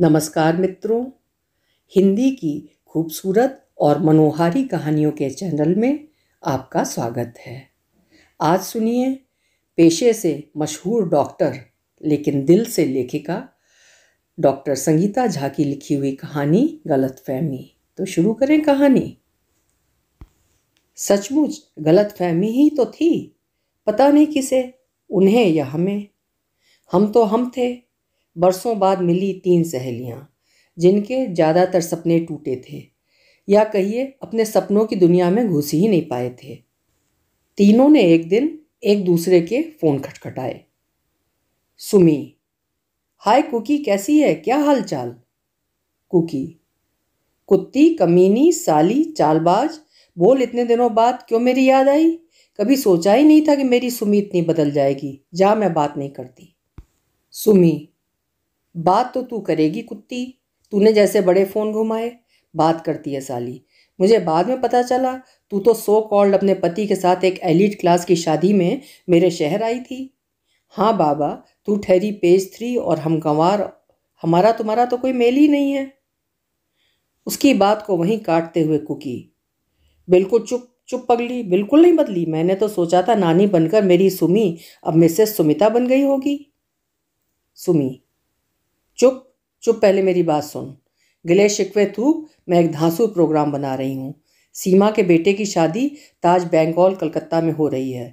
नमस्कार मित्रों हिंदी की खूबसूरत और मनोहारी कहानियों के चैनल में आपका स्वागत है आज सुनिए पेशे से मशहूर डॉक्टर लेकिन दिल से लेखिका डॉक्टर संगीता झा की लिखी हुई कहानी गलत फहमी तो शुरू करें कहानी सचमुच गलत फहमी ही तो थी पता नहीं किसे उन्हें या हमें हम तो हम थे बरसों बाद मिली तीन सहेलियाँ जिनके ज़्यादातर सपने टूटे थे या कहिए अपने सपनों की दुनिया में घुस ही नहीं पाए थे तीनों ने एक दिन एक दूसरे के फ़ोन खटखटाए सुमी हाय कुकी कैसी है क्या हाल चाल कुकी कुत्ती कमीनी साली चालबाज बोल इतने दिनों बाद क्यों मेरी याद आई कभी सोचा ही नहीं था कि मेरी सुमी इतनी बदल जाएगी जा मैं बात नहीं करती सुमी बात तो तू करेगी कुत्ती तूने जैसे बड़े फ़ोन घुमाए बात करती है साली मुझे बाद में पता चला तू तो सो कॉल्ड अपने पति के साथ एक एलिट क्लास की शादी में मेरे शहर आई थी हाँ बाबा तू ठहरी पेज थ्री और हम गंवार हमारा तुम्हारा तो कोई मेल ही नहीं है उसकी बात को वहीं काटते हुए कुकी बिल्कुल चुप चुप पगली बिल्कुल नहीं बदली मैंने तो सोचा था नानी बनकर मेरी सुमी अब मिसेस सुमिता बन गई होगी सुमी चुप चुप पहले मेरी बात सुन गिले शिकवे थूक मैं एक धांसू प्रोग्राम बना रही हूँ सीमा के बेटे की शादी ताज बंगाल कलकत्ता में हो रही है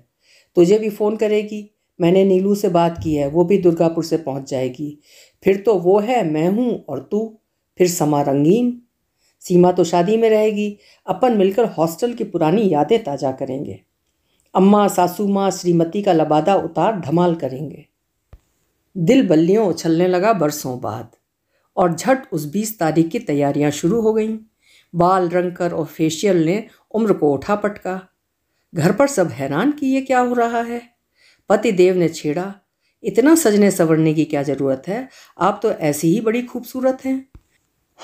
तुझे भी फ़ोन करेगी मैंने नीलू से बात की है वो भी दुर्गापुर से पहुँच जाएगी फिर तो वो है मैं हूँ और तू फिर समा रंगीन सीमा तो शादी में रहेगी अपन मिलकर हॉस्टल की पुरानी यादें ताज़ा करेंगे अम्मा सासू माँ श्रीमती का लबादा उतार धमाल करेंगे दिल बल्लियों उछलने लगा बरसों बाद और झट उस बीस तारीख की तैयारियां शुरू हो गईं बाल रंगकर और फेशियल ने उम्र को उठा पटका घर पर सब हैरान कि ये क्या हो रहा है पति देव ने छेड़ा इतना सजने संवरने की क्या ज़रूरत है आप तो ऐसी ही बड़ी खूबसूरत हैं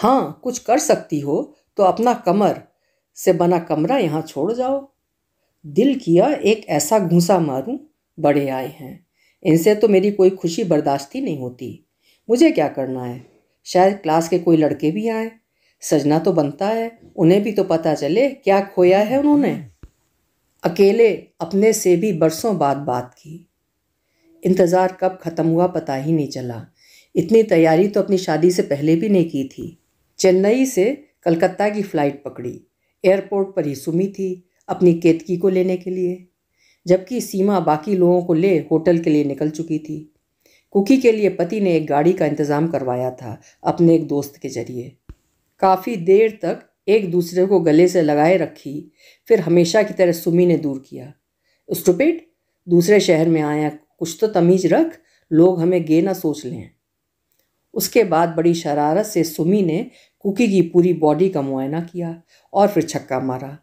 हाँ कुछ कर सकती हो तो अपना कमर से बना कमरा यहाँ छोड़ जाओ दिल किया एक ऐसा घूसा मारूं बड़े आए हैं इनसे तो मेरी कोई खुशी बर्दाश्त ही नहीं होती मुझे क्या करना है शायद क्लास के कोई लड़के भी आए सजना तो बनता है उन्हें भी तो पता चले क्या खोया है उन्होंने अकेले अपने से भी बरसों बाद बात की इंतज़ार कब ख़त्म हुआ पता ही नहीं चला इतनी तैयारी तो अपनी शादी से पहले भी नहीं की थी चेन्नई से कलकत्ता की फ़्लाइट पकड़ी एयरपोर्ट पर ही सुमी थी अपनी केतकी को लेने के लिए जबकि सीमा बाकी लोगों को ले होटल के लिए निकल चुकी थी कुकी के लिए पति ने एक गाड़ी का इंतज़ाम करवाया था अपने एक दोस्त के जरिए काफ़ी देर तक एक दूसरे को गले से लगाए रखी फिर हमेशा की तरह सुमी ने दूर किया स्टूपिड दूसरे शहर में आया कुछ तो तमीज रख लोग हमें गे ना सोच लें उसके बाद बड़ी शरारत से सुमी ने कुकी की पूरी बॉडी का मुआयना किया और फिर छक्का मारा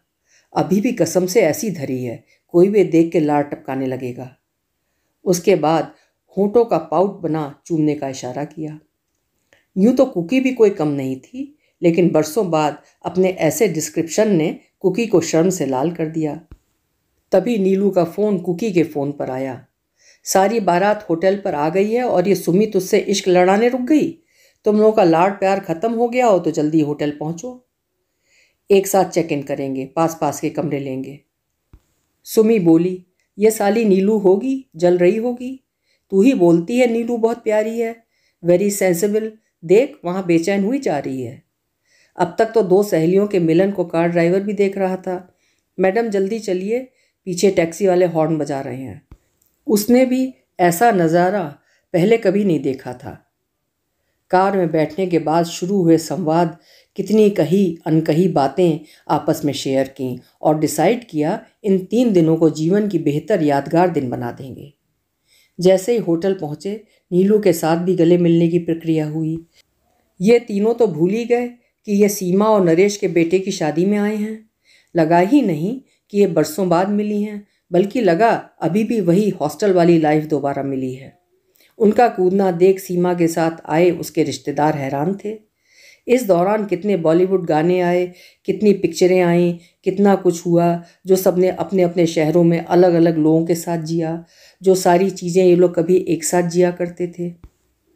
अभी भी कसम से ऐसी धरी है कोई वे देख के लार टपकाने लगेगा उसके बाद होंठों का पाउट बना चूमने का इशारा किया यूं तो कुकी भी कोई कम नहीं थी लेकिन बरसों बाद अपने ऐसे डिस्क्रिप्शन ने कुकी को शर्म से लाल कर दिया तभी नीलू का फ़ोन कुकी के फ़ोन पर आया सारी बारात होटल पर आ गई है और ये सुमित उससे इश्क लड़ाने रुक गई तुम लोगों का लाड प्यार ख़त्म हो गया हो तो जल्दी होटल पहुँचो एक साथ चेक इन करेंगे पास पास के कमरे लेंगे सुमी बोली ये साली नीलू होगी जल रही होगी तू ही बोलती है नीलू बहुत प्यारी है वेरी सेंसिबल देख वहाँ बेचैन हुई जा रही है अब तक तो दो सहेलियों के मिलन को कार ड्राइवर भी देख रहा था मैडम जल्दी चलिए पीछे टैक्सी वाले हॉर्न बजा रहे हैं उसने भी ऐसा नज़ारा पहले कभी नहीं देखा था कार में बैठने के बाद शुरू हुए संवाद कितनी कही अनकही बातें आपस में शेयर की और डिसाइड किया इन तीन दिनों को जीवन की बेहतर यादगार दिन बना देंगे जैसे ही होटल पहुँचे नीलू के साथ भी गले मिलने की प्रक्रिया हुई ये तीनों तो भूल ही गए कि ये सीमा और नरेश के बेटे की शादी में आए हैं लगा ही नहीं कि ये बरसों बाद मिली हैं बल्कि लगा अभी भी वही हॉस्टल वाली लाइफ दोबारा मिली है उनका कूदना देख सीमा के साथ आए उसके रिश्तेदार हैरान थे इस दौरान कितने बॉलीवुड गाने आए कितनी पिक्चरें आईं कितना कुछ हुआ जो सब ने अपने अपने शहरों में अलग अलग लोगों के साथ जिया जो सारी चीज़ें ये लोग कभी एक साथ जिया करते थे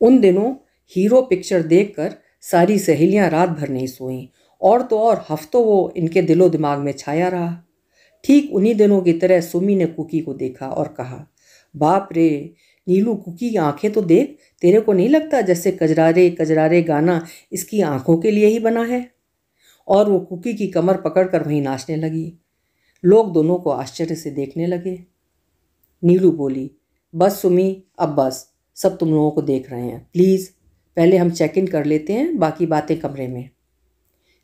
उन दिनों हीरो पिक्चर देख कर सारी सहेलियाँ रात भर नहीं सोईं और तो और हफ्तों वो इनके दिलो दिमाग में छाया रहा ठीक उन्हीं दिनों की तरह सुमी ने कुकी को देखा और कहा बाप रे नीलू कुकी की आंखें तो देख तेरे को नहीं लगता जैसे कजरारे कजरारे गाना इसकी आंखों के लिए ही बना है और वो कुकी की कमर पकड़कर वहीं नाचने लगी लोग दोनों को आश्चर्य से देखने लगे नीलू बोली बस सुमी अब बस सब तुम लोगों को देख रहे हैं प्लीज़ पहले हम चेक इन कर लेते हैं बाकी बातें कमरे में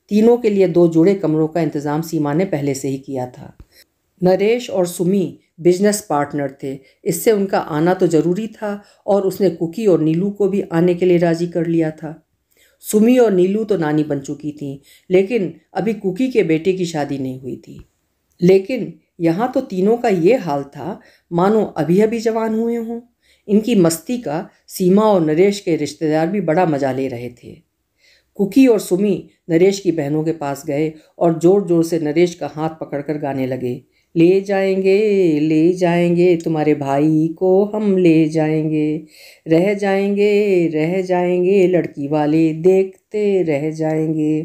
तीनों के लिए दो जुड़े कमरों का इंतज़ाम सीमा ने पहले से ही किया था नरेश और सुमी बिजनेस पार्टनर थे इससे उनका आना तो ज़रूरी था और उसने कुकी और नीलू को भी आने के लिए राज़ी कर लिया था सुमी और नीलू तो नानी बन चुकी थीं लेकिन अभी कुकी के बेटे की शादी नहीं हुई थी लेकिन यहाँ तो तीनों का ये हाल था मानो अभी अभी जवान हुए हों इनकी मस्ती का सीमा और नरेश के रिश्तेदार भी बड़ा मज़ा ले रहे थे कुकी और सुमी नरेश की बहनों के पास गए और ज़ोर ज़ोर से नरेश का हाथ पकड़कर गाने लगे ले जाएंगे ले जाएंगे तुम्हारे भाई को हम ले जाएंगे रह जाएंगे रह जाएंगे लड़की वाले देखते रह जाएंगे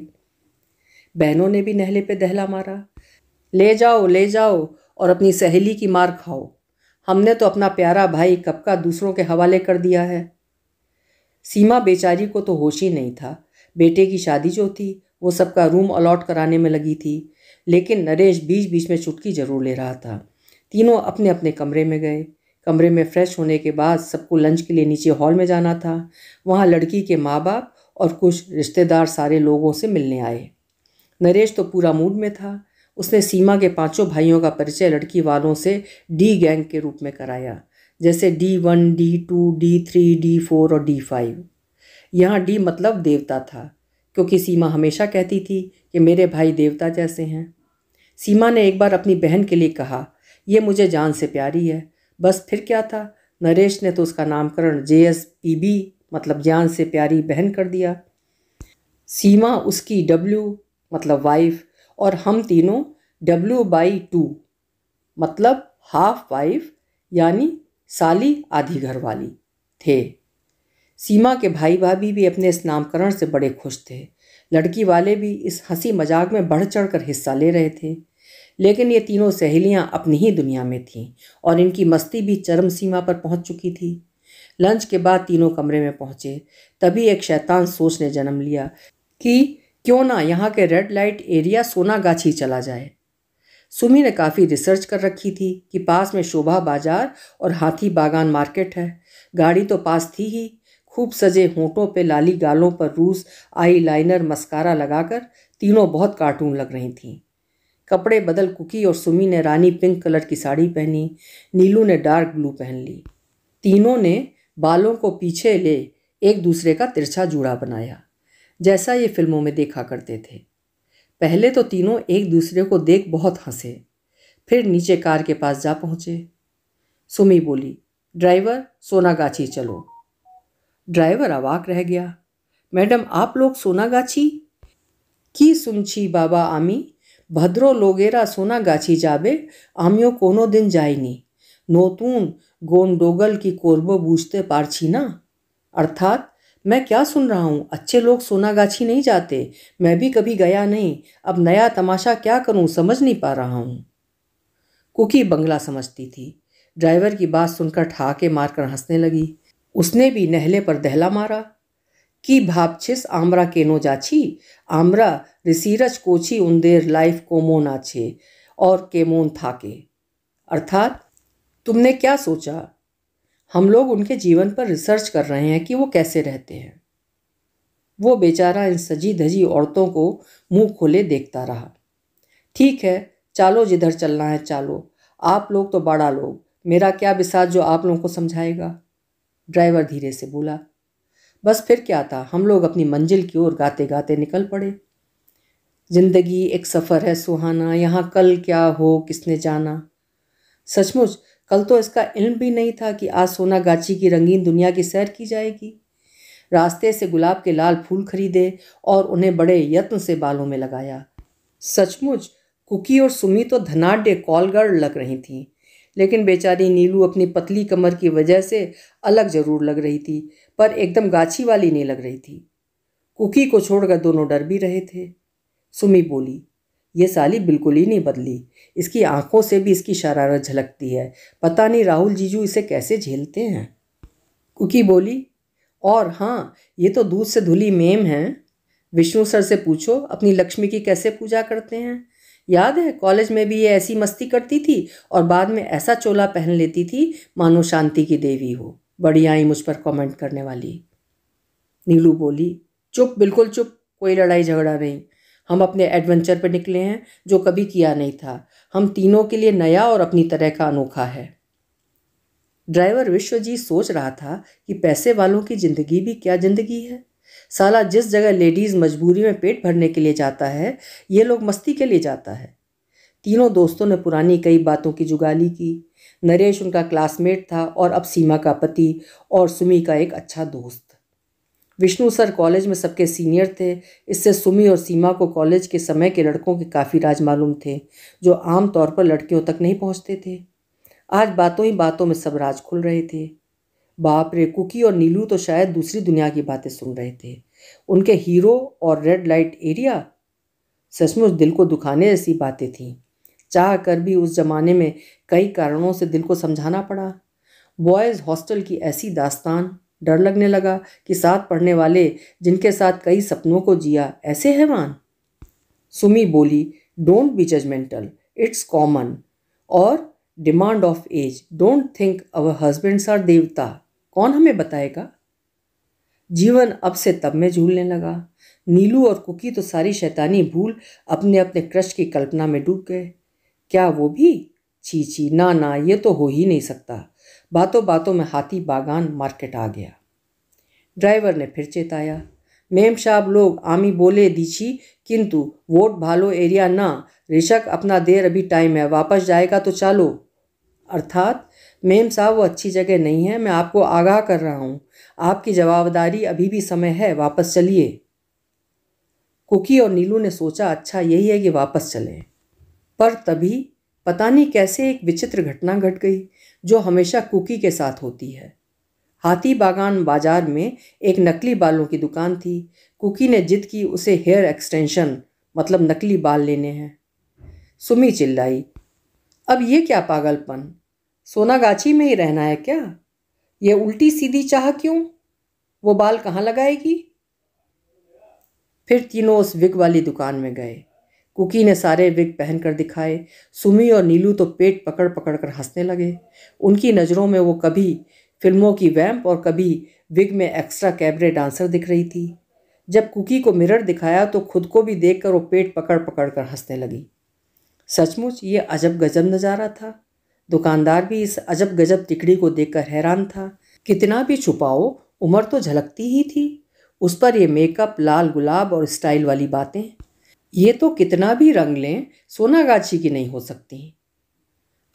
बहनों ने भी नहले पे दहला मारा ले जाओ ले जाओ और अपनी सहेली की मार खाओ हमने तो अपना प्यारा भाई कब का दूसरों के हवाले कर दिया है सीमा बेचारी को तो होश ही नहीं था बेटे की शादी जो थी वो सबका रूम अलॉट कराने में लगी थी लेकिन नरेश बीच बीच में चुटकी जरूर ले रहा था तीनों अपने अपने कमरे में गए कमरे में फ्रेश होने के बाद सबको लंच के लिए नीचे हॉल में जाना था वहाँ लड़की के माँ बाप और कुछ रिश्तेदार सारे लोगों से मिलने आए नरेश तो पूरा मूड में था उसने सीमा के पांचों भाइयों का परिचय लड़की वालों से डी गैंग के रूप में कराया जैसे D one D two D three D four और डी फाइव यहाँ डी मतलब देवता था क्योंकि सीमा हमेशा कहती थी कि मेरे भाई देवता जैसे हैं सीमा ने एक बार अपनी बहन के लिए कहा यह मुझे जान से प्यारी है बस फिर क्या था नरेश ने तो उसका नामकरण जे एस पी बी मतलब जान से प्यारी बहन कर दिया सीमा उसकी डब्ल्यू मतलब वाइफ और हम तीनों डब्ल्यू बाई टू मतलब हाफ वाइफ यानी साली आधी घर वाली थे सीमा के भाई भाभी भी अपने इस नामकरण से बड़े खुश थे लड़की वाले भी इस हंसी मजाक में बढ़ चढ़ कर हिस्सा ले रहे थे लेकिन ये तीनों सहेलियां अपनी ही दुनिया में थीं और इनकी मस्ती भी चरम सीमा पर पहुंच चुकी थी लंच के बाद तीनों कमरे में पहुंचे तभी एक शैतान सोच ने जन्म लिया कि क्यों ना यहाँ के रेड लाइट एरिया सोनागाछी चला जाए सुमी ने काफ़ी रिसर्च कर रखी थी कि पास में शोभा बाजार और हाथी बागान मार्केट है गाड़ी तो पास थी ही खूब सजे होंठों पे लाली गालों पर रूस आई लाइनर मस्कारा लगाकर तीनों बहुत कार्टून लग रही थीं कपड़े बदल कुकी और सुमी ने रानी पिंक कलर की साड़ी पहनी नीलू ने डार्क ब्लू पहन ली तीनों ने बालों को पीछे ले एक दूसरे का तिरछा जूड़ा बनाया जैसा ये फिल्मों में देखा करते थे पहले तो तीनों एक दूसरे को देख बहुत हंसे फिर नीचे कार के पास जा पहुँचे सुमी बोली ड्राइवर सोनागाछी चलो ड्राइवर अवाक रह गया मैडम आप लोग सोनागाछी की सुनछी बाबा आमी भद्रो लोगेरा सोना गाछी जाबे आमियो कोनो दिन যায়নি নতুন गोंडोगल की कोरबो बूझते पारछी ना अर्थात मैं क्या सुन रहा हूँ अच्छे लोग सोना गाछी नहीं जाते मैं भी कभी गया नहीं अब नया तमाशा क्या करूँ समझ नहीं पा रहा हूँ कुकी बंगला समझती थी ड्राइवर की बात सुनकर ठहाके मारकर हंसने लगी उसने भी नहले पर दहला मारा कि भापछिस आमरा केनो जाछी आमरा रिसीरज कोछी उन्देर लाइफ कोमोन आछे और केमोन थाके अर्थात तुमने क्या सोचा हम लोग उनके जीवन पर रिसर्च कर रहे हैं कि वो कैसे रहते हैं वो बेचारा इन सजी धजी औरतों को मुंह खोले देखता रहा ठीक है चालो जिधर चलना है चालो आप लोग तो बड़ा लोग मेरा क्या बिसात जो आप लोगों को समझाएगा ड्राइवर धीरे से बोला बस फिर क्या था हम लोग अपनी मंजिल की ओर गाते गाते निकल पड़े जिंदगी एक सफ़र है सुहाना यहाँ कल क्या हो किसने जाना सचमुच कल तो इसका इल्म भी नहीं था कि आज सोना गाची की रंगीन दुनिया की सैर की जाएगी रास्ते से गुलाब के लाल फूल खरीदे और उन्हें बड़े यत्न से बालों में लगाया सचमुच कुकी और सुमी तो धनाढ़ कॉलगढ़ लग रही थीं लेकिन बेचारी नीलू अपनी पतली कमर की वजह से अलग जरूर लग रही थी पर एकदम गाछी वाली नहीं लग रही थी कुकी को छोड़कर दोनों डर भी रहे थे सुमी बोली ये साली बिल्कुल ही नहीं बदली इसकी आंखों से भी इसकी शरारत झलकती है पता नहीं राहुल जीजू इसे कैसे झेलते हैं कुकी बोली और हाँ ये तो दूध से धुली मेम है विष्णु सर से पूछो अपनी लक्ष्मी की कैसे पूजा करते हैं याद है कॉलेज में भी ये ऐसी मस्ती करती थी और बाद में ऐसा चोला पहन लेती थी मानो शांति की देवी हो बड़ी आई मुझ पर कमेंट करने वाली नीलू बोली चुप बिल्कुल चुप कोई लड़ाई झगड़ा नहीं हम अपने एडवेंचर पर निकले हैं जो कभी किया नहीं था हम तीनों के लिए नया और अपनी तरह का अनोखा है ड्राइवर विश्वजीत सोच रहा था कि पैसे वालों की ज़िंदगी भी क्या ज़िंदगी है साला जिस जगह लेडीज़ मजबूरी में पेट भरने के लिए जाता है ये लोग मस्ती के लिए जाता है तीनों दोस्तों ने पुरानी कई बातों की जुगाली की नरेश उनका क्लासमेट था और अब सीमा का पति और सुमी का एक अच्छा दोस्त विष्णु सर कॉलेज में सबके सीनियर थे इससे सुमी और सीमा को कॉलेज के समय के लड़कों के काफ़ी राज मालूम थे जो आम तौर पर लड़कियों तक नहीं पहुंचते थे आज बातों ही बातों में सब राज खुल रहे थे बाप रे कुकी और नीलू तो शायद दूसरी दुनिया की बातें सुन रहे थे उनके हीरो और रेड लाइट एरिया सचमुच दिल को दुखाने जैसी बातें थीं चाह कर भी उस जमाने में कई कारणों से दिल को समझाना पड़ा बॉयज़ हॉस्टल की ऐसी दास्तान डर लगने लगा कि साथ पढ़ने वाले जिनके साथ कई सपनों को जिया ऐसे हैवान सुमी बोली don't be judgmental it's common और demand of age don't think our husbands are देवता कौन हमें बताएगा जीवन अब से तब में झूलने लगा नीलू और कुकी तो सारी शैतानी भूल अपने अपने क्रश की कल्पना में डूब गए क्या वो भी छी ची ना ना ये तो हो ही नहीं सकता बातों बातों में हाथी बागान मार्केट आ गया ड्राइवर ने फिर चेताया मेम साहब लोग आमी बोले दीछी किंतु वोट भालो एरिया ना ऋषक अपना देर अभी टाइम है वापस जाएगा तो चालो अर्थात मेम साहब वो अच्छी जगह नहीं है मैं आपको आगाह कर रहा हूँ आपकी जवाबदारी अभी भी समय है वापस चलिए कुकी और नीलू ने सोचा अच्छा यही है कि वापस चलें पर तभी पता नहीं कैसे एक विचित्र घटना घट गई जो हमेशा कुकी के साथ होती है हाथी बागान बाजार में एक नकली बालों की दुकान थी कुकी ने जिद की उसे हेयर एक्सटेंशन मतलब नकली बाल लेने हैं सुमी चिल्लाई अब ये क्या पागलपन सोनागाछी में ही रहना है क्या ये उल्टी सीधी चाह क्यों वो बाल कहाँ लगाएगी फिर तीनों उस विग वाली दुकान में गए कुकी ने सारे विग पहन कर दिखाए सुमी और नीलू तो पेट पकड़ पकड़ कर हंसने लगे उनकी नज़रों में वो कभी फिल्मों की वैम्प और कभी विग में एक्स्ट्रा कैबरे डांसर दिख रही थी जब कुकी को मिरर दिखाया तो खुद को भी देखकर वो पेट पकड़ पकड़ कर हंसने लगी सचमुच ये अजब गजब नज़ारा था दुकानदार भी इस अजब गजब टिकड़ी को देखकर हैरान था कितना भी छुपाओ उम्र तो झलकती ही थी उस पर ये मेकअप लाल गुलाब और स्टाइल वाली बातें ये तो कितना भी रंग लें सोनागाछी की नहीं हो सकती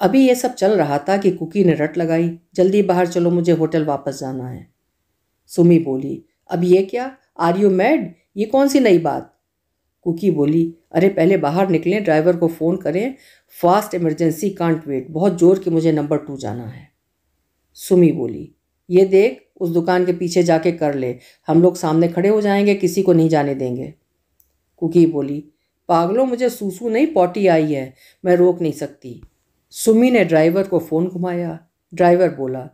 अभी ये सब चल रहा था कि कुकी ने रट लगाई जल्दी बाहर चलो मुझे होटल वापस जाना है सुमी बोली अब ये क्या आर यू मैड ये कौन सी नई बात कुकी बोली अरे पहले बाहर निकलें ड्राइवर को फ़ोन करें फास्ट इमरजेंसी कांट वेट बहुत ज़ोर के मुझे नंबर टू जाना है सुमी बोली ये देख उस दुकान के पीछे जाके कर ले हम लोग सामने खड़े हो जाएंगे किसी को नहीं जाने देंगे कुकी बोली पागलो मुझे सूसू नहीं पॉटी आई है मैं रोक नहीं सकती सुमी ने ड्राइवर को फ़ोन घुमाया ड्राइवर बोला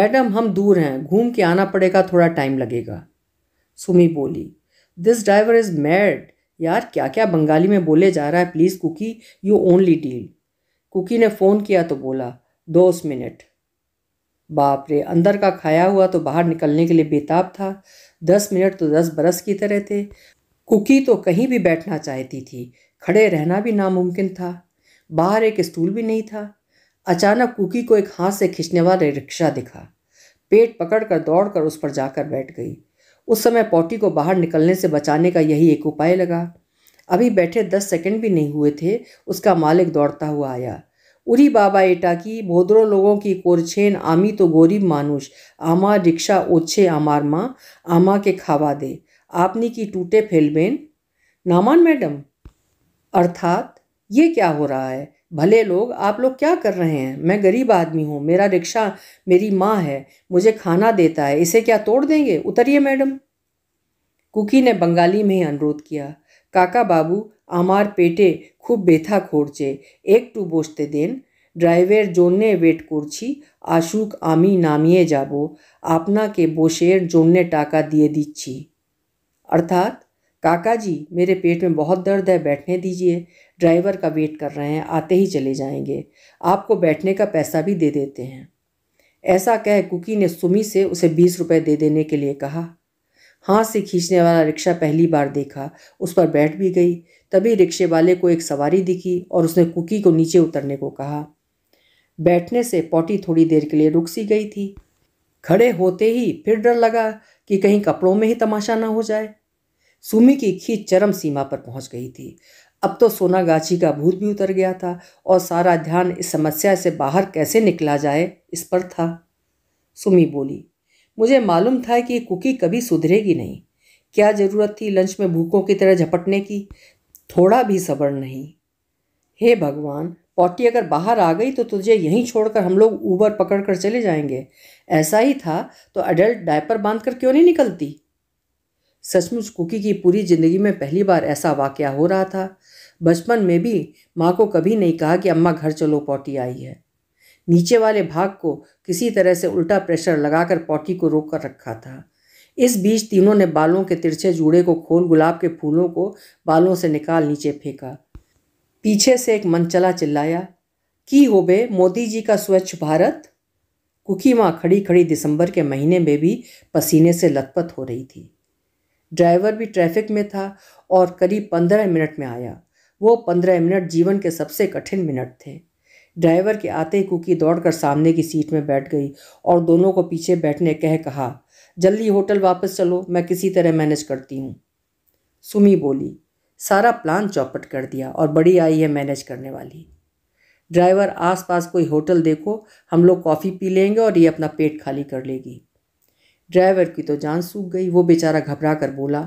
मैडम हम दूर हैं घूम के आना पड़ेगा थोड़ा टाइम लगेगा सुमी बोली दिस ड्राइवर इज़ मैड यार क्या क्या बंगाली में बोले जा रहा है please Cookie you only deal Cookie ने फ़ोन किया तो बोला दो मिनट बाप रे अंदर का खाया हुआ तो बाहर निकलने के लिए बेताब था दस मिनट तो दस बरस की तरह थे कुकी तो कहीं भी बैठना चाहती थी खड़े रहना भी नामुमकिन था बाहर एक स्टूल भी नहीं था अचानक कुकी को एक हाथ से खींचने वाला रिक्शा दिखा पेट पकड़कर दौड़कर उस पर जाकर बैठ गई उस समय पॉटी को बाहर निकलने से बचाने का यही एक उपाय लगा अभी बैठे दस सेकंड भी नहीं हुए थे उसका मालिक दौड़ता हुआ आया उरी बाबा एटा की भोदरों लोगों की कोरछेन आमी तो गोरीब मानुष आमा रिक्शा ओछे आमार माँ आमा के खावा दे आपनी की टूटे फेलबेन नामान मैडम अर्थात ये क्या हो रहा है भले लोग आप लोग क्या कर रहे हैं मैं गरीब आदमी हूँ मेरा रिक्शा मेरी माँ है मुझे खाना देता है इसे क्या तोड़ देंगे उतरिए मैडम कुकी ने बंगाली में ही अनुरोध किया काका बाबू आमार पेटे खूब बेथा खोरचे एक टू बोझते বসতে ड्राइवर ড্রাইভের वेट कोरछी आशुक आमी नामिए जाबो आपना के बोशेर জন্যে टाका दिए दीची अर्थात काका जी मेरे पेट में बहुत दर्द है बैठने दीजिए ड्राइवर का वेट कर रहे हैं आते ही चले जाएंगे आपको बैठने का पैसा भी दे देते हैं ऐसा कह कुकी ने सुमी से उसे बीस रुपए दे देने के लिए कहा हाथ से खींचने वाला रिक्शा पहली बार देखा उस पर बैठ भी गई तभी रिक्शे वाले को एक सवारी दिखी और उसने कुकी को नीचे उतरने को कहा बैठने से पॉटी थोड़ी देर के लिए रुक सी गई थी खड़े होते ही फिर डर लगा कि कहीं कपड़ों में ही तमाशा ना हो जाए सुमी की खींच चरम सीमा पर पहुंच गई थी अब तो सोनागाछी का भूत भी उतर गया था और सारा ध्यान इस समस्या से बाहर कैसे निकला जाए इस पर था सुमी बोली मुझे मालूम था कि कुकी कभी सुधरेगी नहीं क्या ज़रूरत थी लंच में भूखों की तरह झपटने की थोड़ा भी सबर नहीं हे भगवान पॉटी अगर बाहर आ गई तो तुझे यहीं छोड़कर हम लोग ऊबर पकड़ कर चले जाएंगे ऐसा ही था तो अडल्ट डायपर बांध कर क्यों नहीं निकलती सचमुच कुकी की पूरी ज़िंदगी में पहली बार ऐसा वाक़ हो रहा था बचपन में भी माँ को कभी नहीं कहा कि अम्मा घर चलो पॉटी आई है नीचे वाले भाग को किसी तरह से उल्टा प्रेशर लगाकर पॉटी को रोक कर रखा था इस बीच तीनों ने बालों के तिरछे जूड़े को खोल गुलाब के फूलों को बालों से निकाल नीचे फेंका पीछे से एक मनचला चिल्लाया की हो बे मोदी जी का स्वच्छ भारत कुकी माँ खड़ी खड़ी दिसंबर के महीने में भी पसीने से लथपथ हो रही थी ड्राइवर भी ट्रैफिक में था और करीब पंद्रह मिनट में आया वो पंद्रह मिनट जीवन के सबसे कठिन मिनट थे ड्राइवर के आते ही कुकी दौड़कर सामने की सीट में बैठ गई और दोनों को पीछे बैठने कह कहा जल्दी होटल वापस चलो मैं किसी तरह मैनेज करती हूँ सुमी बोली सारा प्लान चौपट कर दिया और बड़ी आई है मैनेज करने वाली ड्राइवर आसपास कोई होटल देखो हम लोग कॉफ़ी पी लेंगे और ये अपना पेट खाली कर लेगी ड्राइवर की तो जान सूख गई वो बेचारा घबरा कर बोला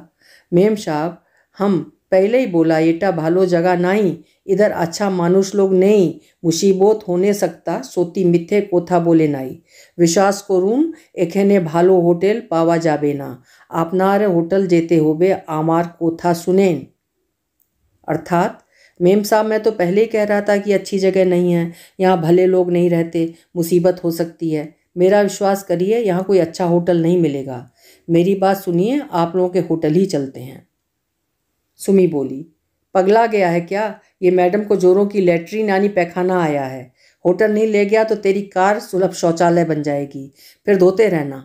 मेम साहब हम पहले ही बोला एटा भालो जगह नहीं इधर अच्छा मानुष लोग नहीं मुसीबत होने सकता सोती मिथ्যে कोथा बोले नहीं विश्वास करूँ এখানে भालो होटल पावा जाबे ना আপনার होटल जेते होबे आमार कोथा শুনেন अर्थात मेम साहब मैं तो पहले ही कह रहा था कि अच्छी जगह नहीं है यहाँ भले लोग नहीं रहते मुसीबत हो सकती है मेरा विश्वास करिए यहाँ कोई अच्छा होटल नहीं मिलेगा मेरी बात सुनिए आप लोगों के होटल ही चलते हैं सुमी बोली पगला गया है क्या ये मैडम को जोरों की लेटरी नानी पैखाना आया है होटल नहीं ले गया तो तेरी कार सुलभ शौचालय बन जाएगी फिर धोते रहना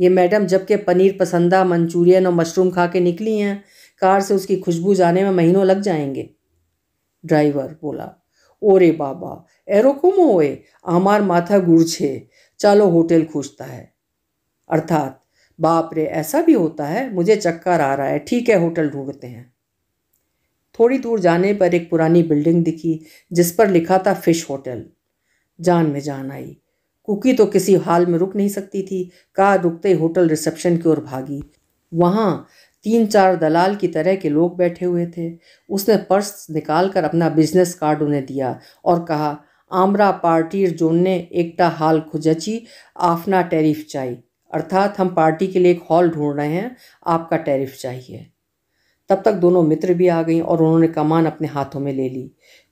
ये मैडम जबकि पनीर पसंदा मंचूरियन और मशरूम खा के निकली हैं कार से उसकी खुशबू जाने में महीनों लग जाएंगे ड्राइवर बोला ओरे बाबा एरोकुम ओए आमार माथा गुड़छे चलो होटल खोजता है अर्थात बाप रे ऐसा भी होता है मुझे चक्कर आ रहा है ठीक है होटल ढूंढते हैं थोड़ी दूर जाने पर एक पुरानी बिल्डिंग दिखी जिस पर लिखा था फिश होटल जान में जान आई कुकी तो किसी हाल में रुक नहीं सकती थी कार रुकते ही होटल रिसेप्शन की ओर भागी वहाँ तीन चार दलाल की तरह के लोग बैठे हुए थे उसने पर्स निकाल कर अपना बिजनेस कार्ड उन्हें दिया और कहा आमरा पार्टी जोड़ने एकटा हाल खुजची आफना टैरिफ चाहिए अर्थात हम पार्टी के लिए एक हॉल ढूंढ रहे हैं आपका टैरिफ चाहिए तब तक दोनों मित्र भी आ गईं और उन्होंने कमान अपने हाथों में ले ली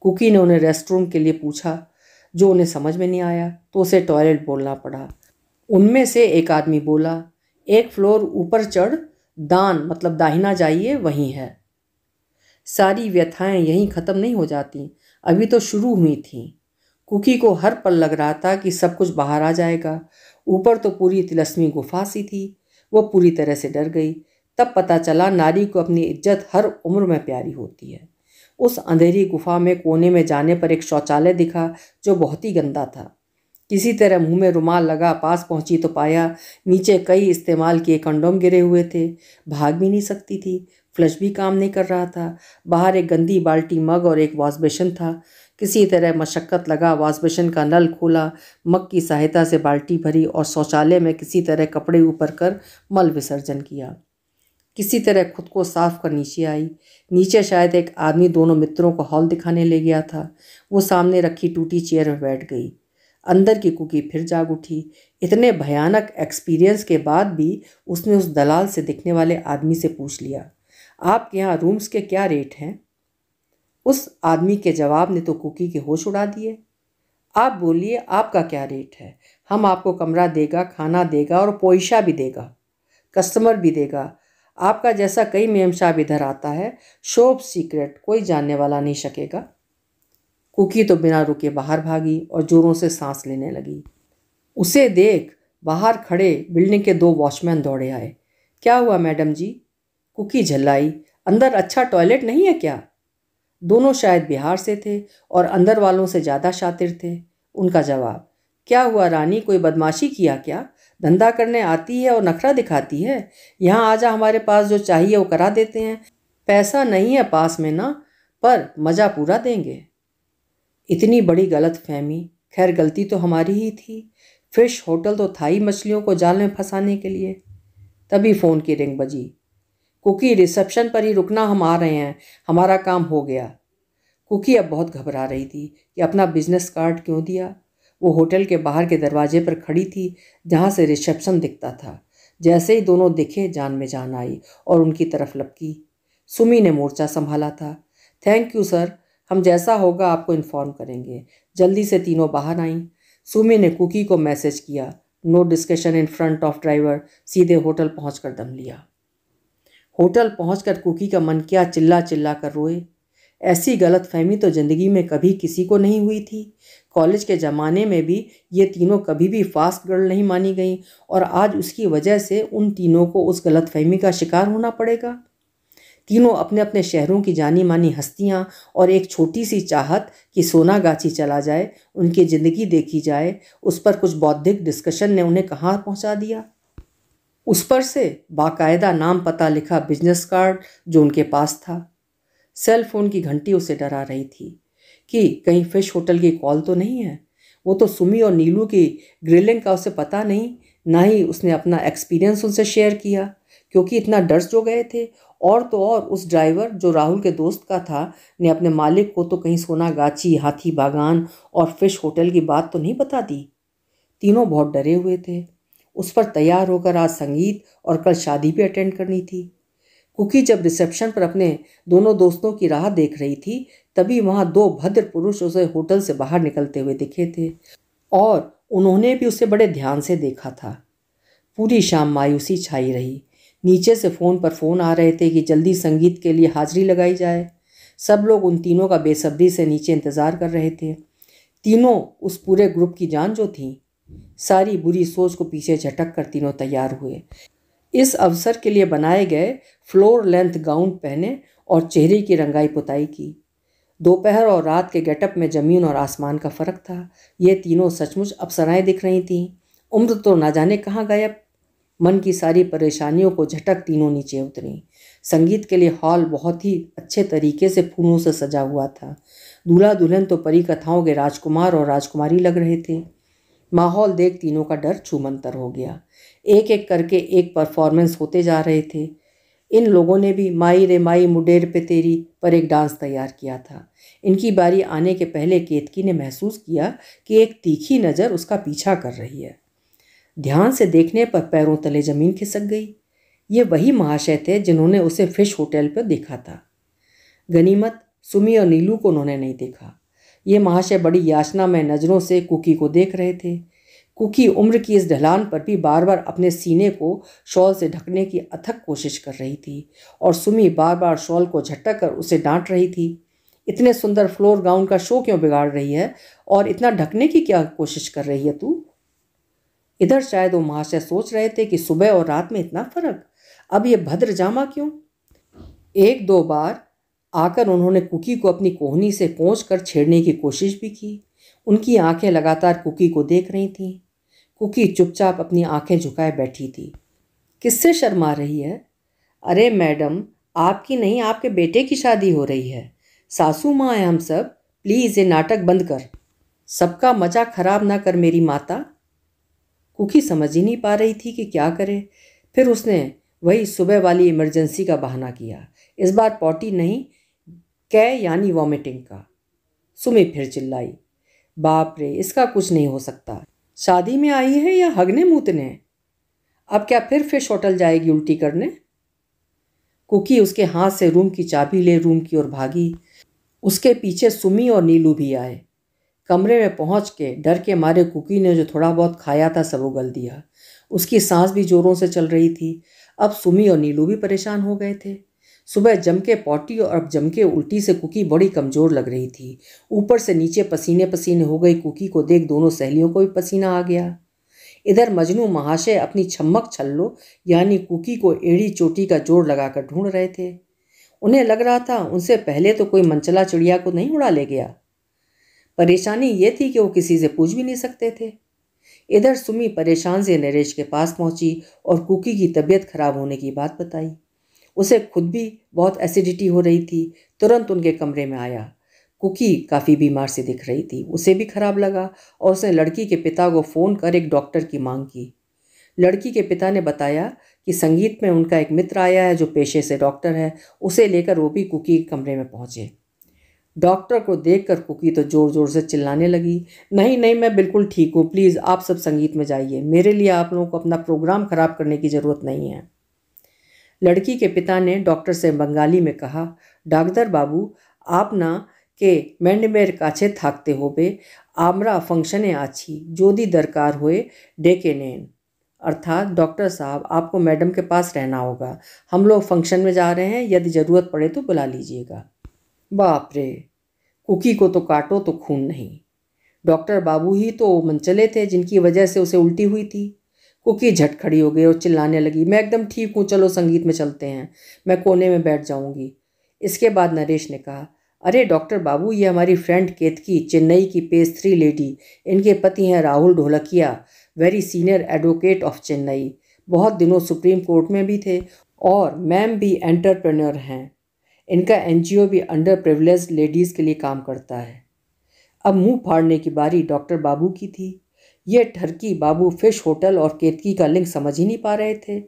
कुकी ने उन्हें रेस्टरूम के लिए पूछा जो उन्हें समझ में नहीं आया तो उसे टॉयलेट बोलना पड़ा उनमें से एक आदमी बोला एक फ्लोर ऊपर चढ़ दान मतलब दाहिना जाइए वहीं है सारी व्यथाएं यहीं ख़त्म नहीं हो जाती अभी तो शुरू हुई थी कुकी को हर पल लग रहा था कि सब कुछ बाहर आ जाएगा ऊपर तो पूरी तिलस्मी गुफा सी थी वह पूरी तरह से डर गई तब पता चला नारी को अपनी इज्जत हर उम्र में प्यारी होती है उस अंधेरी गुफा में कोने में जाने पर एक शौचालय दिखा जो बहुत ही गंदा था किसी तरह मुंह में रुमाल लगा पास पहुंची तो पाया नीचे कई इस्तेमाल किए कंडोम गिरे हुए थे भाग भी नहीं सकती थी फ्लश भी काम नहीं कर रहा था बाहर एक गंदी बाल्टी मग और एक वॉशबेसन था किसी तरह मशक्क़त लगा वॉशबेसन का नल खोला मग की सहायता से बाल्टी भरी और शौचालय में किसी तरह कपड़े ऊपर कर मल विसर्जन किया किसी तरह खुद को साफ कर नीचे आई नीचे शायद एक आदमी दोनों मित्रों को हॉल दिखाने ले गया था वो सामने रखी टूटी चेयर में बैठ गई अंदर की कुकी फिर जाग उठी इतने भयानक एक्सपीरियंस के बाद भी उसने उस दलाल से दिखने वाले आदमी से पूछ लिया आपके यहाँ रूम्स के क्या रेट हैं उस आदमी के जवाब ने तो कुकी के होश उड़ा दिए आप बोलिए आपका क्या रेट है हम आपको कमरा देगा खाना देगा और पोइशा भी देगा कस्टमर भी देगा आपका जैसा कई मेमशाब इधर आता है शोभ सीक्रेट कोई जानने वाला नहीं सकेगा कुकी तो बिना रुके बाहर भागी और जोरों से सांस लेने लगी उसे देख बाहर खड़े बिल्डिंग के दो वॉचमैन दौड़े आए क्या हुआ मैडम जी कुकी झल्लाई अंदर अच्छा टॉयलेट नहीं है क्या दोनों शायद बिहार से थे और अंदर वालों से ज़्यादा शातिर थे उनका जवाब क्या हुआ रानी कोई बदमाशी किया क्या धंधा करने आती है और नखरा दिखाती है यहाँ आजा हमारे पास जो चाहिए वो करा देते हैं पैसा नहीं है पास में ना पर मज़ा पूरा देंगे इतनी बड़ी गलत फहमी खैर गलती तो हमारी ही थी फिश होटल तो था ही मछलियों को जाल में फंसाने के लिए तभी फ़ोन की रिंग बजी कुकी रिसेप्शन पर ही रुकना हम आ रहे हैं हमारा काम हो गया कुकी अब बहुत घबरा रही थी कि अपना बिजनेस कार्ड क्यों दिया वो होटल के बाहर के दरवाजे पर खड़ी थी जहाँ से रिसेप्शन दिखता था जैसे ही दोनों दिखे जान में जान आई और उनकी तरफ लपकी सुमी ने मोर्चा संभाला था थैंक यू सर हम जैसा होगा आपको इन्फॉर्म करेंगे जल्दी से तीनों बाहर आईं सुमी ने कुकी को मैसेज किया no discussion in front of driver सीधे होटल पहुँच कर दम लिया होटल पहुँच कर कुकी का मन किया चिल्ला चिल्ला कर रोए ऐसी गलत फहमी तो ज़िंदगी में कभी किसी को नहीं हुई थी कॉलेज के ज़माने में भी ये तीनों कभी भी फास्ट गर्ल नहीं मानी गई और आज उसकी वजह से उन तीनों को उस गलत फहमी का शिकार होना पड़ेगा तीनों अपने अपने शहरों की जानी मानी हस्तियाँ और एक छोटी सी चाहत कि गाछी चला जाए उनकी ज़िंदगी देखी जाए उस पर कुछ बौद्धिक डिस्कशन ने उन्हें कहाँ पहुँचा दिया उस पर से बाकायदा नाम पता लिखा बिजनेस कार्ड जो उनके पास था सेल फोन की घंटी उसे डरा रही थी कि कहीं फिश होटल की कॉल तो नहीं है वो तो सुमी और नीलू की ग्रिलिंग का उसे पता नहीं ना ही उसने अपना एक्सपीरियंस उनसे शेयर किया क्योंकि इतना डर जो गए थे और तो और उस ड्राइवर जो राहुल के दोस्त का था ने अपने मालिक को तो कहीं सोना गाची हाथी बागान और फिश होटल की बात तो नहीं बता दी तीनों बहुत डरे हुए थे उस पर तैयार होकर आज संगीत और कल शादी भी अटेंड करनी थी कुकी जब रिसेप्शन पर अपने दोनों दोस्तों की राह देख रही थी तभी वहाँ दो भद्र पुरुष उसे होटल से बाहर निकलते हुए दिखे थे और उन्होंने भी उसे बड़े ध्यान से देखा था पूरी शाम मायूसी छाई रही नीचे से फ़ोन पर फ़ोन आ रहे थे कि जल्दी संगीत के लिए हाजिरी लगाई जाए सब लोग उन तीनों का बेसब्री से नीचे इंतज़ार कर रहे थे तीनों उस पूरे ग्रुप की जान जो थी सारी बुरी सोच को पीछे झटक कर तीनों तैयार हुए इस अवसर के लिए बनाए गए फ्लोर लेंथ गाउन पहने और चेहरे की रंगाई पुताई की दोपहर और रात के गेटअप में ज़मीन और आसमान का फ़र्क था ये तीनों सचमुच अपसराएँ दिख रही थीं उम्र तो ना जाने कहाँ गायब मन की सारी परेशानियों को झटक तीनों नीचे उतरी संगीत के लिए हॉल बहुत ही अच्छे तरीके से फूलों से सजा हुआ था दूल्हा दुल्हन तो परी कथाओं के राजकुमार और राजकुमारी लग रहे थे माहौल देख तीनों का डर छूमंतर हो गया एक एक करके एक परफॉर्मेंस होते जा रहे थे इन लोगों ने भी माई रे माई मुडेर पे तेरी पर एक डांस तैयार किया था इनकी बारी आने के पहले केतकी ने महसूस किया कि एक तीखी नज़र उसका पीछा कर रही है ध्यान से देखने पर पैरों तले ज़मीन खिसक गई ये वही महाशय थे जिन्होंने उसे फिश होटल पर देखा था गनीमत सुमी और नीलू को उन्होंने नहीं देखा ये महाशय बड़ी याचना में नज़रों से कुकी को देख रहे थे कुकी उम्र की इस ढलान पर भी बार बार अपने सीने को शॉल से ढकने की अथक कोशिश कर रही थी और सुमी बार बार शॉल को झटक कर उसे डांट रही थी इतने सुंदर फ्लोर गाउन का शो क्यों बिगाड़ रही है और इतना ढकने की क्या कोशिश कर रही है तू इधर शायद वो महाशय सोच रहे थे कि सुबह और रात में इतना फर्क अब ये भद्र जामा क्यों एक दो बार आकर उन्होंने कुकी को अपनी कोहनी से कोच कर छेड़ने की कोशिश भी की उनकी आंखें लगातार कुकी को देख रही थीं कुकी चुपचाप अपनी आंखें झुकाए बैठी थी किससे शर्मा रही है अरे मैडम आपकी नहीं आपके बेटे की शादी हो रही है सासू माँ है हम सब प्लीज़ ये नाटक बंद कर सबका मजा खराब ना कर मेरी माता कुकी समझ ही नहीं पा रही थी कि क्या करे फिर उसने वही सुबह वाली इमरजेंसी का बहाना किया इस बार पॉटी नहीं कै यानी वॉमिटिंग का सुमी फिर चिल्लाई बाप रे इसका कुछ नहीं हो सकता शादी में आई है या हगने मूतने अब क्या फिर फिश होटल जाएगी उल्टी करने कुकी उसके हाथ से रूम की चाबी ले रूम की ओर भागी उसके पीछे सुमी और नीलू भी आए कमरे में पहुंच के डर के मारे कुकी ने जो थोड़ा बहुत खाया था सब उगल दिया उसकी सांस भी जोरों से चल रही थी अब सुमी और नीलू भी परेशान हो गए थे सुबह जम के पॉटी और अब जम के उल्टी से कुकी बड़ी कमज़ोर लग रही थी ऊपर से नीचे पसीने पसीने हो गई कुकी को देख दोनों सहेलियों को भी पसीना आ गया इधर मजनू महाशय अपनी छम्मक छल्लो यानी कुकी को एड़ी चोटी का जोड़ लगाकर ढूंढ रहे थे उन्हें लग रहा था उनसे पहले तो कोई मंचला चिड़िया को नहीं उड़ा ले गया परेशानी ये थी कि वो किसी से पूछ भी नहीं सकते थे इधर सुमी परेशान से नरेश के पास पहुंची और कुकी की तबीयत खराब होने की बात बताई उसे खुद भी बहुत एसिडिटी हो रही थी तुरंत उनके कमरे में आया कुकी काफ़ी बीमार से दिख रही थी उसे भी खराब लगा और उसने लड़की के पिता को फ़ोन कर एक डॉक्टर की मांग की लड़की के पिता ने बताया कि संगीत में उनका एक मित्र आया है जो पेशे से डॉक्टर है उसे लेकर वो भी कुकी कमरे में पहुँचे डॉक्टर को देखकर कुकी तो ज़ोर ज़ोर से चिल्लाने लगी नहीं नहीं मैं बिल्कुल ठीक हूँ प्लीज़ आप सब संगीत में जाइए मेरे लिए आप लोगों को अपना प्रोग्राम ख़राब करने की ज़रूरत नहीं है लड़की के पिता ने डॉक्टर से बंगाली में कहा डॉक्टर बाबू आप ना के मेर काछे থাকতে হবে আমরা फंक्शने दी दरकार हुए डे के नैन अर्थात डॉक्टर साहब आपको मैडम के पास रहना होगा हम लोग फंक्शन में जा रहे हैं यदि ज़रूरत पड़े तो बुला लीजिएगा बाप रे कुकी को तो काटो तो खून नहीं डॉक्टर बाबू ही तो मनचले थे जिनकी वजह से उसे उल्टी हुई थी कुकी झट खड़ी हो गई और चिल्लाने लगी मैं एकदम ठीक हूँ चलो संगीत में चलते हैं मैं कोने में बैठ जाऊँगी इसके बाद नरेश ने कहा अरे डॉक्टर बाबू ये हमारी फ्रेंड केतकी चेन्नई की पेज थ्री लेडी इनके पति हैं Rahul Dholakia very senior advocate of Chennai बहुत दिनों सुप्रीम कोर्ट में भी थे और मैम भी एंटरप्रेन्योर हैं इनका एनजीओ भी अंडर प्रिवलेज लेडीज़ के लिए काम करता है अब मुंह फाड़ने की बारी डॉक्टर बाबू की थी ये ठरकी बाबू फिश होटल और केतकी का लिंक समझ ही नहीं पा रहे थे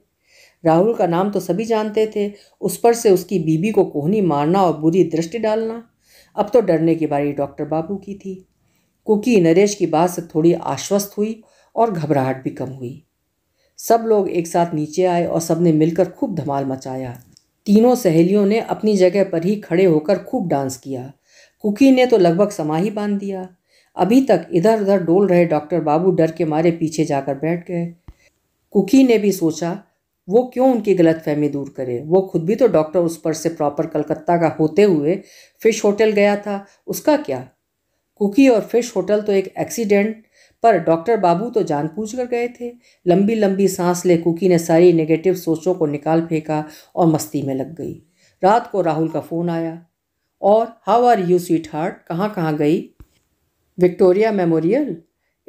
राहुल का नाम तो सभी जानते थे उस पर से उसकी बीबी को कोहनी मारना और बुरी दृष्टि डालना अब तो डरने की बारी डॉक्टर बाबू की थी कुकी नरेश की बात से थोड़ी आश्वस्त हुई और घबराहट भी कम हुई सब लोग एक साथ नीचे आए और सबने मिलकर खूब धमाल मचाया तीनों सहेलियों ने अपनी जगह पर ही खड़े होकर खूब डांस किया कुकी ने तो लगभग समा ही बांध दिया अभी तक इधर उधर डोल रहे डॉक्टर बाबू डर के मारे पीछे जाकर बैठ गए कुकी ने भी सोचा वो क्यों उनकी गलतफहमी दूर करे वो खुद भी तो डॉक्टर उस पर से प्रॉपर कलकत्ता का होते हुए फ़िश होटल गया था उसका क्या कुकी और फिश होटल तो एक एक्सीडेंट पर डॉक्टर बाबू तो जान पूछ कर गए थे लंबी लंबी सांस ले कुकी ने सारी नेगेटिव सोचों को निकाल फेंका और मस्ती में लग गई रात को राहुल का फ़ोन आया और how are you sweetheart कहाँ कहाँ गई Victoria Memorial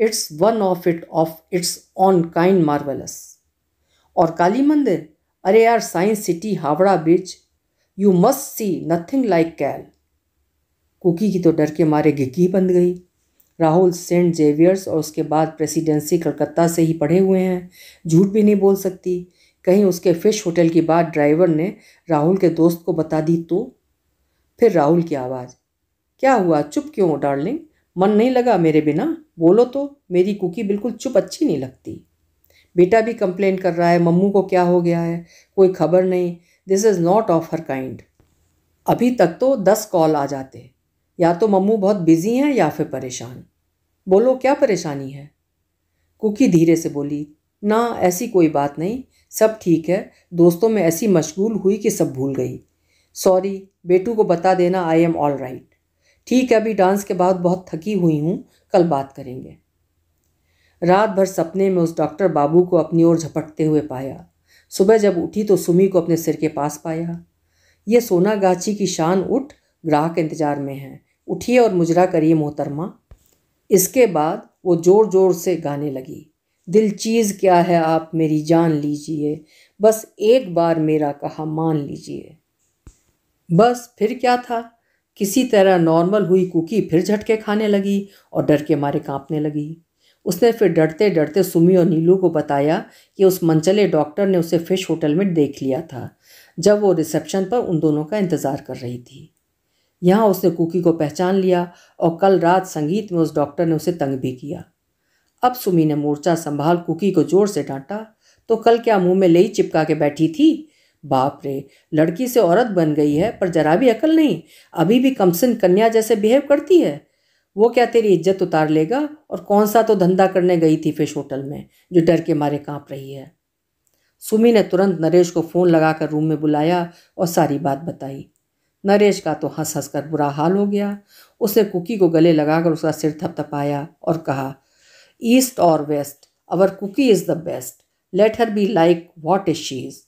it's one of it of it's on kind marvellous और काली मंदिर अरे यार science city Howrah bridge you must see nothing like कैल कुकी की तो डर के मारे घिकी बंद गई राहुल सेंट जेवियर्स और उसके बाद प्रेसिडेंसी कलकत्ता से ही पढ़े हुए हैं झूठ भी नहीं बोल सकती कहीं उसके फिश होटल की बात ड्राइवर ने राहुल के दोस्त को बता दी तो फिर राहुल की आवाज़ क्या हुआ चुप क्यों डार्लिंग मन नहीं लगा मेरे बिना बोलो तो मेरी कुकी बिल्कुल चुप अच्छी नहीं लगती बेटा भी कंप्लेन कर रहा है मम्मू को क्या हो गया है कोई खबर नहीं this is not of her kind अभी तक तो दस कॉल आ जाते या तो मम्मू बहुत बिजी हैं या फिर परेशान बोलो क्या परेशानी है कुकी धीरे से बोली ना ऐसी कोई बात नहीं सब ठीक है दोस्तों में ऐसी मशगूल हुई कि सब भूल गई सॉरी बेटू को बता देना आई एम ऑल राइट ठीक है अभी डांस के बाद बहुत थकी हुई हूँ कल बात करेंगे रात भर सपने में उस डॉक्टर बाबू को अपनी ओर झपटते हुए पाया सुबह जब उठी तो सुमी को अपने सिर के पास पाया ये सोना गाची की शान उठ ग्राहक इंतजार में है उठिए और मुजरा करिए मोहतरमा इसके बाद वो जोर जोर से गाने लगी दिल चीज़ क्या है आप मेरी जान लीजिए बस एक बार मेरा कहा मान लीजिए बस फिर क्या था किसी तरह नॉर्मल हुई कुकी फिर झटके खाने लगी और डर के मारे कांपने लगी उसने फिर डरते डरते सुमी और नीलू को बताया कि उस मंचले डॉक्टर ने उसे फिश होटल में देख लिया था जब वो रिसेप्शन पर उन दोनों का इंतज़ार कर रही थी यहाँ उसने कुकी को पहचान लिया और कल रात संगीत में उस डॉक्टर ने उसे तंग भी किया अब सुमी ने मोर्चा संभाल कुकी को जोर से डांटा तो कल क्या मुंह में ले चिपका के बैठी थी बाप रे लड़की से औरत बन गई है पर जरा भी अकल नहीं अभी भी कमसन कन्या जैसे बिहेव करती है वो क्या तेरी इज्जत उतार लेगा और कौन सा तो धंधा करने गई थी फिश होटल में जो डर के मारे कांप रही है सुमी ने तुरंत नरेश को फ़ोन लगाकर रूम में बुलाया और सारी बात बताई नरेश का तो हंस हंस कर बुरा हाल हो गया उसने कुकी को गले लगाकर उसका सिर थपथपाया और कहा ईस्ट और west our cookie is the best let her be like what is she is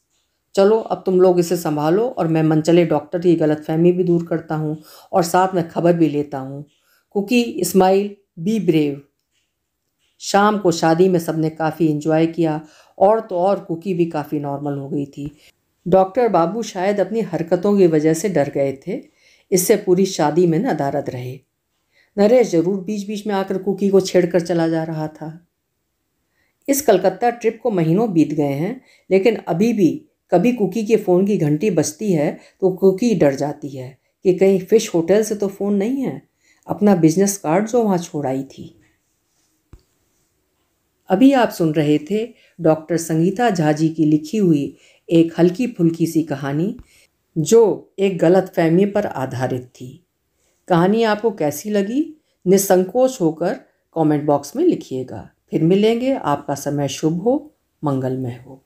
चलो अब तुम लोग इसे संभालो और मैं मनचले डॉक्टर की गलतफहमी भी दूर करता हूँ और साथ में खबर भी लेता हूँ कुकी इस्माइल बी ब्रेव शाम को शादी में सबने काफ़ी इन्जॉय किया और तो और कुकी भी काफ़ी नॉर्मल हो गई थी डॉक्टर बाबू शायद अपनी हरकतों की वजह से डर गए थे इससे पूरी शादी में नदारद रहे नरेश ज़रूर बीच बीच में आकर कुकी को छेड़ कर चला जा रहा था इस कलकत्ता ट्रिप को महीनों बीत गए हैं लेकिन अभी भी कभी कुकी के फ़ोन की घंटी बजती है तो कुकी डर जाती है कि कहीं फ़िश होटल से तो फ़ोन नहीं है अपना बिजनेस कार्ड जो वहाँ छोड़ाई थी अभी आप सुन रहे थे डॉक्टर संगीता झाजी की लिखी हुई एक हल्की फुल्की सी कहानी जो एक गलत फहमी पर आधारित थी कहानी आपको कैसी लगी निसंकोच होकर कमेंट बॉक्स में लिखिएगा फिर मिलेंगे आपका समय शुभ हो मंगलमय हो